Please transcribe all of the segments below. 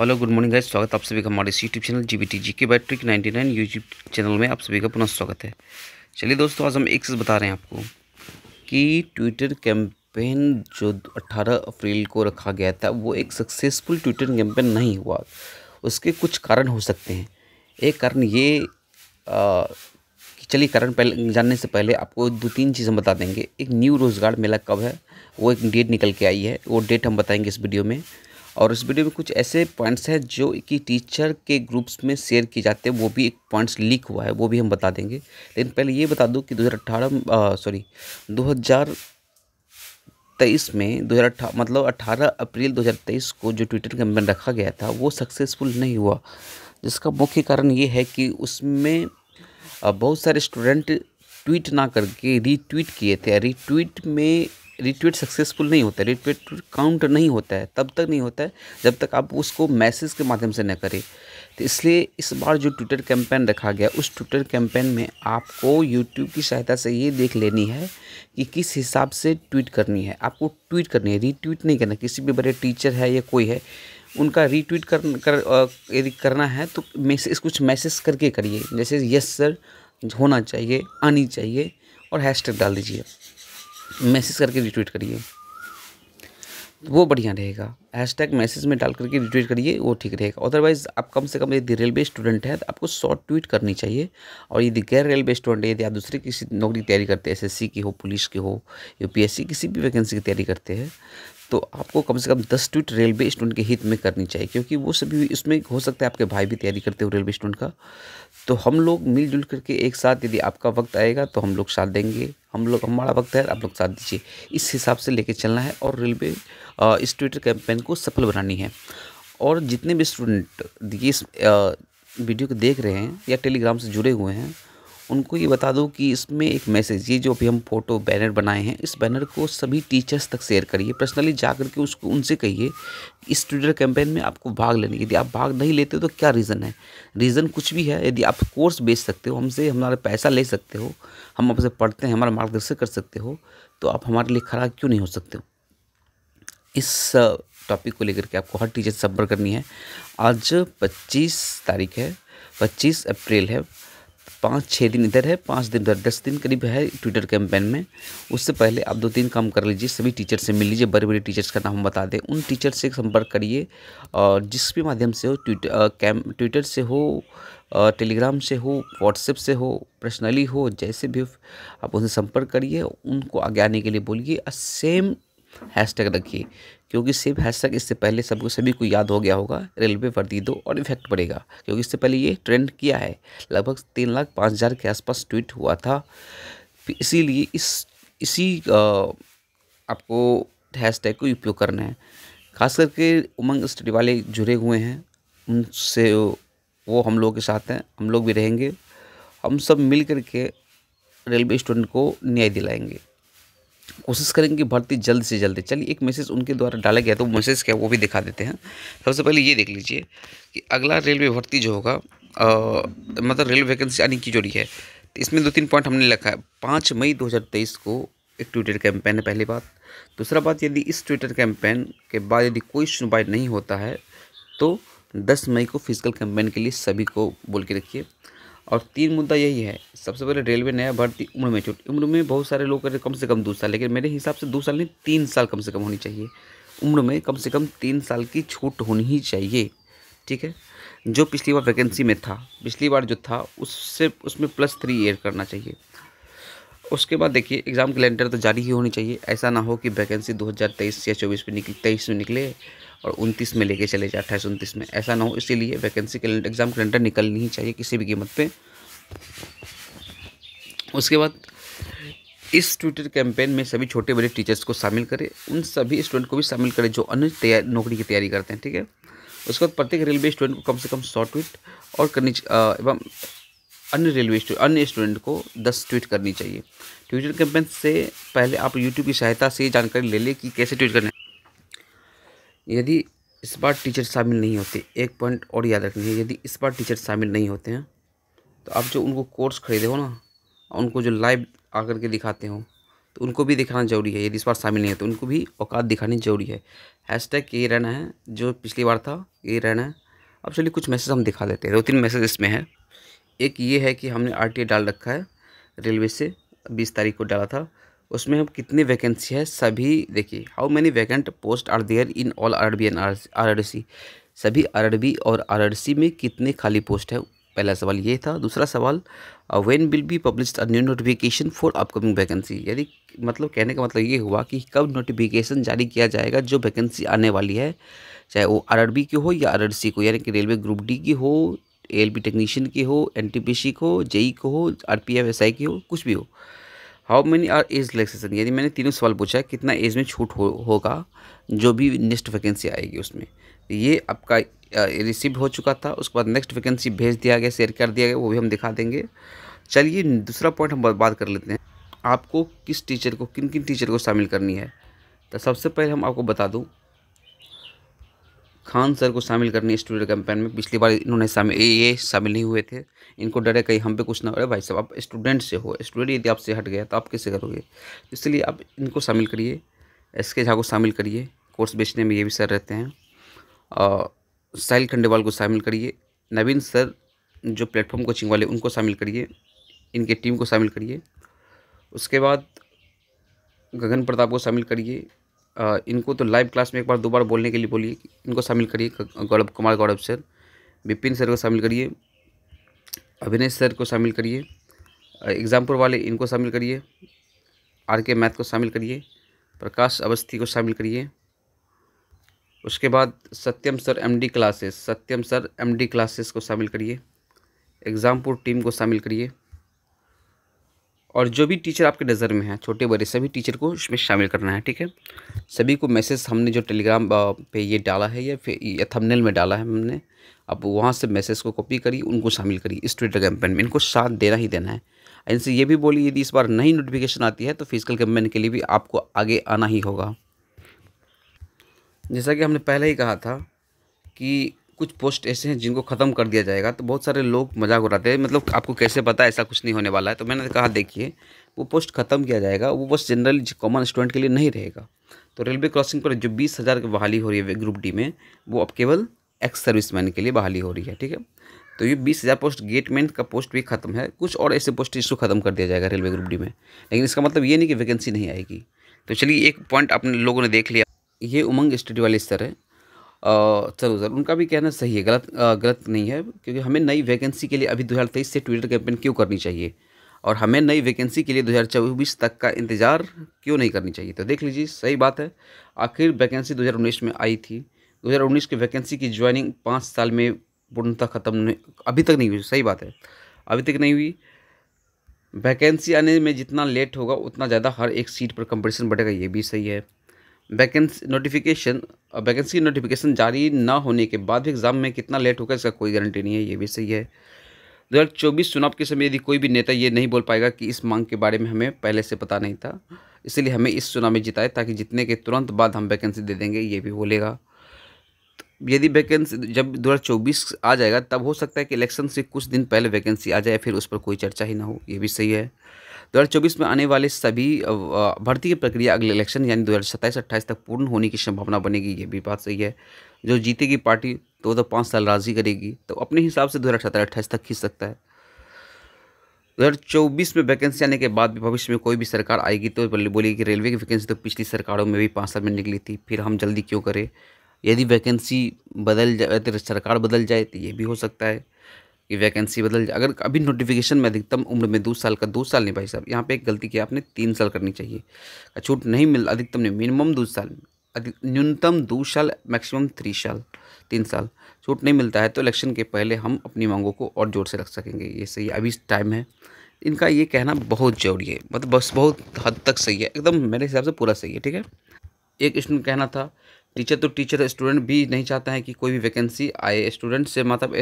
Hello good morning guys स्वागत आप सभी का हमारे YouTube channel G B T G K by trick ninety nine YouTube channel में आप सभी का पुनः स्वागत है चलिए दोस्तों आज हम एक चीज़ बता रहे हैं आपको कि ट्विटर कैंपेन जो 18 अप्रैल को रखा गया था वो एक सक्सेसफुल ट्विटर कैंपेन नहीं हुआ उसके कुछ कारण हो सकते हैं एक कारण ये चलिए कारण पहले जानने से पहले आपको दो तीन चीज़ हम बता देंगे एक न्यू रोज़गार मेला कब है वो एक डेट निकल के आई है वो डेट हम बताएंगे इस वीडियो में और इस वीडियो में कुछ ऐसे पॉइंट्स हैं जो कि टीचर के ग्रुप्स में शेयर किए जाते हैं वो भी एक पॉइंट्स लीक हुआ है वो भी हम बता देंगे लेकिन पहले ये बता दूँ कि दो सॉरी दो तेईस में दो हज़ार मतलब अट्ठारह अप्रैल 2023 को जो ट्विटर कैंपेन रखा गया था वो सक्सेसफुल नहीं हुआ जिसका मुख्य कारण ये है कि उसमें बहुत सारे स्टूडेंट ट्वीट ना करके रीट्वीट किए थे रीट्वीट में रिट्वीट सक्सेसफुल नहीं होता है रिट्वीट काउंट नहीं होता है तब तक नहीं होता है जब तक आप उसको मैसेज के माध्यम से न करें तो इसलिए इस बार जो ट्विटर कैंपेन रखा गया उस ट्विटर कैंपेन में आपको यूट्यूब की सहायता से ये देख लेनी है कि किस हिसाब से ट्वीट करनी है आपको ट्वीट करनी है रीट्वीट नहीं करना किसी भी बड़े टीचर है या कोई है उनका रीट्वीट कर, कर यदि करना है तो मैसेज कुछ मैसेज करके करिए जैसे यस सर होना चाहिए आनी चाहिए और हैशटैग डाल दीजिए मैसेज करके रिट्वीट करिए तो वो बढ़िया रहेगा हैश टैग मैसेज में डाल करके रिट्वीट करिए वो ठीक रहेगा अदरवाइज आप कम से कम यदि रेलवे स्टूडेंट हैं तो आपको शॉर्ट ट्वीट करनी चाहिए और यदि गैर रेलवे स्टूडेंट है यदि आप दूसरी किसी नौकरी की तैयारी करते हैं एसएससी की हो पुलिस की हो यूपीएससी किसी भी वैकेंसी की तैयारी करते हैं तो आपको कम से कम दस ट्वीट रेलवे स्टूडेंट के हित में करनी चाहिए क्योंकि वो सभी इसमें हो सकता है आपके भाई भी तैयारी करते हो रेलवे स्टूडेंट का तो हम लोग मिलजुल करके एक साथ यदि आपका वक्त आएगा तो हम लोग साथ देंगे हम लोग हमारा वक्त है आप लोग साथ दीजिए इस हिसाब से लेके चलना है और रेलवे इस ट्विटर कैंपेन को सफल बनानी है और जितने भी स्टूडेंट इस वीडियो को देख रहे हैं या टेलीग्राम से जुड़े हुए हैं उनको ये बता दो कि इसमें एक मैसेज ये जो अभी हम फोटो बैनर बनाए हैं इस बैनर को सभी टीचर्स तक शेयर करिए पर्सनली जा करके उसको उनसे कहिए इस ट्विटर कैंपेन में आपको भाग लेने यदि आप भाग नहीं लेते हो तो क्या रीज़न है रीज़न कुछ भी है यदि आप कोर्स बेच सकते हो हमसे हमारा पैसा ले सकते हो हम आपसे पढ़ते हैं हमारा मार्गदर्शन कर सकते हो तो आप हमारे लिए खड़ा क्यों नहीं हो सकते हो इस टॉपिक को लेकर के आपको हर टीचर संपर्क करनी है आज 25 तारीख है 25 अप्रैल है पाँच छः दिन इधर है पाँच दिन उधर दस दिन करीब है ट्विटर कैंपेन में उससे पहले आप दो तीन काम कर लीजिए सभी टीचर से मिल लीजिए बड़े बड़े टीचर्स का नाम बता दें उन टीचर से संपर्क करिए और जिस भी माध्यम से हो ट्विटर कैम ट्विटर से हो टेलीग्राम से हो व्हाट्सएप से हो पर्सनली हो जैसे भी आप उनसे संपर्क करिए उनको आगे आने के लिए बोलिए सेम हैशटैग रखिए क्योंकि सेव हैशटैग इससे पहले सबको सभी को याद हो गया होगा रेलवे वर्दी दो तो और इफेक्ट पड़ेगा क्योंकि इससे पहले ये ट्रेंड किया है लगभग तीन लाख पाँच हज़ार के आसपास ट्वीट हुआ था इसीलिए इस इसी आ, आपको हैशटैग को उपयोग करना है खास करके उमंग स्टडी वाले जुड़े हुए हैं उनसे वो हम लोग के साथ हैं हम लोग भी रहेंगे हम सब मिल करके रेलवे स्टूडेंट को न्याय दिलाएंगे कोशिश करेंगे कि भर्ती जल्द से जल्द चलिए एक मैसेज उनके द्वारा डाला गया तो वो मैसेज क्या वो भी दिखा देते हैं सबसे पहले ये देख लीजिए कि अगला रेलवे भर्ती जो होगा मतलब रेलवे वैकेंसी आने की जोड़ी है तो इसमें दो तीन पॉइंट हमने लिखा है पाँच मई दो को एक ट्विटर कैंपेन है पहली बात दूसरा बात यदि इस ट्विटर कैंपेन के बाद यदि कोई सुनवाई नहीं होता है तो दस मई को फिजिकल कैंपेन के लिए सभी को बोल के रखिए और तीन मुद्दा यही है सबसे पहले रेलवे नया भर्ती उम्र में छूट उम्र में बहुत सारे लोग करें कम से कम दो साल लेकिन मेरे हिसाब से दो साल नहीं तीन साल कम से कम होनी चाहिए उम्र में कम से कम तीन साल की छूट होनी ही चाहिए ठीक है जो पिछली बार वैकेंसी में था पिछली बार जो था उससे उसमें प्लस थ्री ईयर करना चाहिए उसके बाद देखिए एग्ज़ाम कैलेंडर तो जारी ही होनी चाहिए ऐसा ना हो कि वैकेंसी 2023 या 24 में निकले तेईस में निकले और उनतीस में लेके चले जाए अट्ठाईस उनतीस में ऐसा ना हो इसीलिए वैकेंसी कैलेंडर एग्ज़ाम कैलेंडर निकलनी ही चाहिए किसी भी कीमत पे उसके बाद इस ट्विटर कैंपेन में सभी छोटे बड़े टीचर्स को शामिल करें उन सभी स्टूडेंट को भी शामिल करें जो अन्य तैयार नौकरी की तैयारी करते हैं ठीक है उसके बाद प्रत्येक रेलवे स्टूडेंट को कम से कम सौ ट्वीट और करनी एवं अन्य रेलवे अन्य स्टूडेंट को दस ट्वीट करनी चाहिए ट्विटर कैंपेन से पहले आप यूट्यूब की सहायता से जानकारी ले लें कि कैसे ट्वीट करना है यदि इस बार टीचर शामिल नहीं होते एक पॉइंट और याद रखनी है यदि इस बार टीचर शामिल नहीं होते हैं तो आप जो उनको कोर्स खरीदे हो ना उनको जो लाइव आकर के दिखाते हो तो उनको भी दिखाना जरूरी है यदि इस बार शामिल नहीं है तो उनको भी औकात दिखानी जरूरी है हैश टैग ये रहना है जो पिछली बार था ये रहना है अब चलिए कुछ मैसेज हम दिखा देते हैं दो तीन मैसेज इसमें है एक ये है कि हमने आर डाल रखा है रेलवे से बीस तारीख को डाला था उसमें अब कितनी वैकेंसी है सभी देखिए how many vacant post are there in all R B and R C R सभी आर और आर आर सी में कितने खाली पोस्ट है पहला सवाल ये था दूसरा सवाल when will be publish a new notification for upcoming vacancy यानी मतलब कहने का मतलब ये हुआ कि कब नोटिफिकेशन जारी किया जाएगा जो वैकेंसी आने वाली है चाहे वो आर आर बी की हो या आर आर सी को यानी कि रेलवे ग्रुप डी की हो एल बी टेक्नीशियन की हो एन टी पी सी हो जेई e e को हो आर पी आई एस की हो कुछ भी हो how many are age relaxation यानी मैंने तीनों सवाल पूछा कितना एज में छूट हो, होगा जो भी नेक्स्ट वैकेंसी आएगी उसमें ये आपका रिसीव हो चुका था उसके बाद नेक्स्ट वैकेंसी भेज दिया गया शेयर कर दिया गया वो भी हम दिखा देंगे चलिए दूसरा पॉइंट हम बात कर लेते हैं आपको किस टीचर को किन किन टीचर को शामिल करनी है तो सबसे पहले हम आपको बता दूँ खान सर को शामिल करने स्टूडेंट कैंपेन में पिछली बार इन्होंने शामिल ये शामिल नहीं हुए थे इनको डरे कहीं हम पे कुछ ना अरे भाई साहब आप स्टूडेंट से हो स्टूडेंट यदि आपसे हट गया तो आप कैसे करोगे तो इसलिए आप इनको शामिल करिए एस के झा को शामिल करिए कोर्स बेचने में ये भी सर रहते हैं और साहिल खंडेवाल को शामिल करिए नवीन सर जो प्लेटफॉर्म कोचिंग वाले उनको शामिल करिए इनके टीम को शामिल करिए उसके बाद गगन प्रताप को शामिल करिए इनको तो लाइव क्लास में एक बार दो बार बोलने के लिए बोलिए इनको शामिल करिए गौरव कुमार गौरव सर विपिन सर को शामिल करिए अभिनेश सर को शामिल करिए एग्ज़ामपुर वाले इनको शामिल करिए आर के मैथ को शामिल करिए प्रकाश अवस्थी को शामिल करिए उसके बाद Satyam sir MD classes Satyam sir MD classes को शामिल करिए एग्ज़ामपुर टीम को शामिल करिए और जो भी टीचर आपके नज़र में है छोटे बड़े सभी टीचर को इसमें शामिल करना है ठीक है सभी को मैसेज हमने जो टेलीग्राम पे ये डाला है या फिर या थंबनेल में डाला है हमने आप वहाँ से मैसेज को कॉपी करिए उनको शामिल करिए इस ट्विटर कैंपेन में इनको साथ देना ही देना है इनसे ये भी बोली यदि इस बार नई नोटिफिकेशन आती है तो फिजिकल कैंपेन के लिए भी आपको आगे आना ही होगा जैसा कि हमने पहले ही कहा था कि कुछ पोस्ट ऐसे हैं जिनको ख़त्म कर दिया जाएगा तो बहुत सारे लोग मजाक उड़ाते हैं मतलब आपको कैसे पता ऐसा कुछ नहीं होने वाला है तो मैंने कहा देखिए वो पोस्ट ख़त्म किया जाएगा वो बस जनरल कॉमन स्टूडेंट के लिए नहीं रहेगा तो रेलवे क्रॉसिंग पर जो बीस हज़ार की बहाली हो रही है ग्रुप डी में वो अब केवल एक्स सर्विस मैन के लिए बहाली हो रही है ठीक है तो ये बीस हज़ार पोस्ट गेटमैन का पोस्ट भी खत्म है कुछ और ऐसे पोस्ट इसको ख़त्म कर दिया जाएगा रेलवे ग्रुप डी में लेकिन इसका मतलब ये नहीं कि वैकेंसी नहीं आएगी तो चलिए एक पॉइंट अपने लोगों ने देख लिया ये उमंग स्टडी वाले स्तर है चलो सर उनका भी कहना सही है गलत गलत नहीं है क्योंकि हमें नई वैकेंसी के लिए अभी दो से ट्विटर कैंपेन क्यों करनी चाहिए और हमें नई वैकेंसी के लिए दो तक का इंतज़ार क्यों नहीं करनी चाहिए तो देख लीजिए सही बात है आखिर वैकेंसी दो में आई थी उन्नीस की वैकेंसी की ज्वाइनिंग पाँच साल में पूर्णतः खत्म अभी तक नहीं हुई सही बात है अभी तक नहीं हुई वैकेंसी आने में जितना लेट होगा उतना ज़्यादा हर एक सीट पर कंपटीशन बढ़ेगा ये भी सही है वैकेंसी नोटिफिकेशन वैकेंसी नोटिफिकेशन जारी ना होने के बाद भी एग्ज़ाम में कितना लेट होगा इसका कोई गारंटी नहीं है ये भी सही है दो हज़ार चौबीस चुनाव के समय यदि कोई भी नेता ये नहीं बोल पाएगा कि इस मांग के बारे में हमें पहले से पता नहीं था इसलिए हमें इस चुनाव में जिताए ताकि जीतने के तुरंत बाद हम वैकेंसी दे देंगे ये भी बोलेगा यदि वैकेंसी जब चौबीस आ जाएगा तब हो सकता है कि इलेक्शन से कुछ दिन पहले वैकेंसी आ जाए फिर उस पर कोई चर्चा ही ना हो ये भी सही है 2024 में आने वाले सभी भर्ती की प्रक्रिया अगले इलेक्शन यानी दो हज़ार तक पूर्ण होने की संभावना बनेगी ये भी बात सही है जो जीतेगी पार्टी तो वो तो पाँच साल राजी करेगी तो अपने हिसाब से दो हज़ार तक खींच सकता है दो हज़ार चौबीस में वैकेंसी आने के बाद भी भविष्य में कोई भी सरकार आएगी तो बोली कि रेलवे की वैकेंसी तो पिछली सरकारों में भी पाँच साल में निकली थी फिर हम जल्दी क्यों करें यदि वैकेंसी बदल जाए सरकार बदल जाए तो ये भी हो सकता है कि वैकेंसी बदल जाए अगर अभी नोटिफिकेशन में अधिकतम उम्र में दो साल का दो साल नहीं भाई साहब यहाँ पे एक गलती किया आपने तीन साल करनी चाहिए छूट नहीं मिल अधिकतम नहीं मिनिमम दो साल न्यूनतम दो साल मैक्सिमम थ्री साल तीन साल छूट नहीं मिलता है तो इलेक्शन के पहले हम अपनी मांगों को और ज़ोर से रख सकेंगे ये सही अभी टाइम है इनका ये कहना बहुत जरूरी है मतलब बस बहुत हद तक सही है एकदम मेरे हिसाब से पूरा सही है ठीक है एक स्टूडेंट कहना था टीचर तो टीचर स्टूडेंट भी नहीं चाहता है कि कोई भी वैकेंसी आए स्टूडेंट से मतलब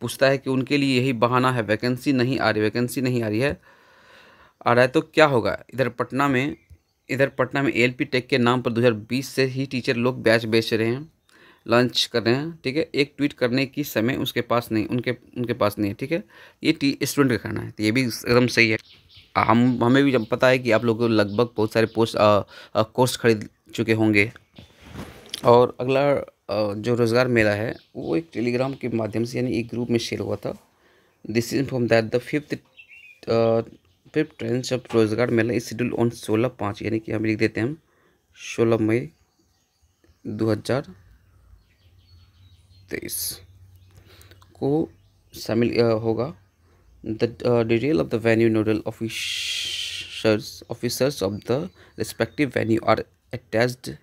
पूछता है कि उनके लिए यही बहाना है वैकेंसी नहीं आ रही वैकेंसी नहीं आ रही है आ रहा है तो क्या होगा इधर पटना में इधर पटना में एल टेक के नाम पर दो से ही टीचर लोग बैच बेच रहे हैं लॉन्च कर रहे हैं ठीक है एक ट्वीट करने की समय उसके पास नहीं उनके उनके पास नहीं है ठीक है ये टी स्टूडेंट का कहना है तो ये भी एकदम सही है हम हमें भी जब पता है कि आप लोग लगभग बहुत सारे पोस्ट कोर्स खरीद चुके होंगे और अगला जो रोज़गार मेला है वो एक टेलीग्राम के माध्यम से यानी एक ग्रुप में शेयर हुआ था this is from that the fifth fifth trends of Rozgar Mela is schedule on सोलह पाँच यानी कि हम लिख देते हैं हम सोलह मई दो हज़ार तेईस को शामिल होगा the detail of the venue nodal officers officers of the respective venue are attached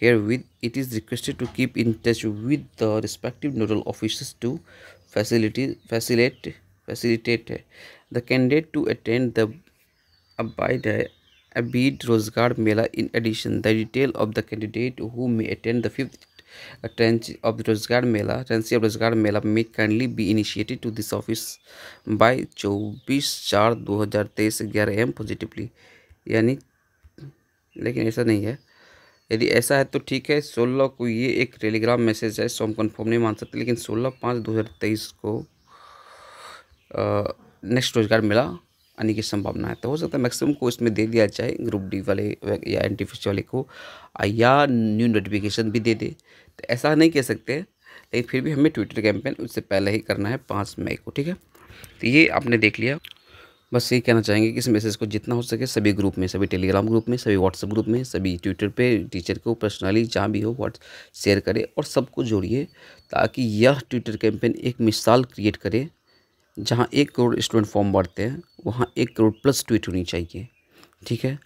here with it is requested to keep in touch with the respective nodal offices to facilitate, facilitate, facilitate the candidate to attend the abide a bid Rozgar Mela. In addition, the detail of the candidate who may attend the fifth tranche of the Rozgar Mela, tranche of Rozgar Mela may kindly be initiated to this office by 24 4 2023 11 am positively yani लेकिन ऐसा नहीं है यदि ऐसा है तो ठीक है सोलह को ये एक टेलीग्राम मैसेज है सो हम कन्फर्म नहीं मान सकते लेकिन सोलह पाँच दो हज़ार तेईस को नेक्स्ट रोजगार मिला आने की संभावना है तो हो सकता है मैक्सिमम को इसमें दे दिया जाए ग्रुप डी वाले या एन टी वाले को या न्यू नोटिफिकेशन भी दे दे तो ऐसा नहीं कह सकते लेकिन फिर भी हमें ट्विटर कैंपेन उससे पहले ही करना है पाँच मई को ठीक है तो ये आपने देख लिया बस ये कहना चाहेंगे कि इस मैसेज को जितना हो सके सभी ग्रुप में सभी टेलीग्राम ग्रुप में सभी व्हाट्सअप ग्रुप में सभी ट्विटर पे टीचर को पर्सनली जहाँ भी हो व्हाट्स शेयर करें और सबको जोड़िए ताकि यह ट्विटर कैंपेन एक मिसाल क्रिएट करे जहाँ एक करोड़ स्टूडेंट फॉर्म भरते हैं वहाँ एक करोड़ प्लस ट्वीट होनी चाहिए ठीक है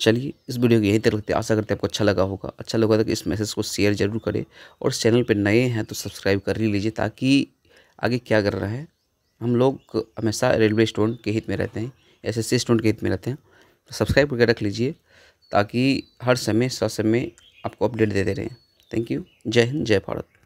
चलिए इस वीडियो को यहीं तक रखते आशा करते आपको अच्छा लगा होगा अच्छा लगा कि तो इस मैसेज को शेयर जरूर करें और चैनल पर नए हैं तो सब्सक्राइब कर ही लीजिए ताकि आगे क्या कर रहा है हम लोग हमेशा रेलवे स्टूडेंट के हित में रहते हैं एस एस स्टूडेंट के हित में रहते हैं तो सब्सक्राइब करके रख लीजिए ताकि हर समय समय आपको अपडेट देते रहें थैंक यू जय हिंद जय भारत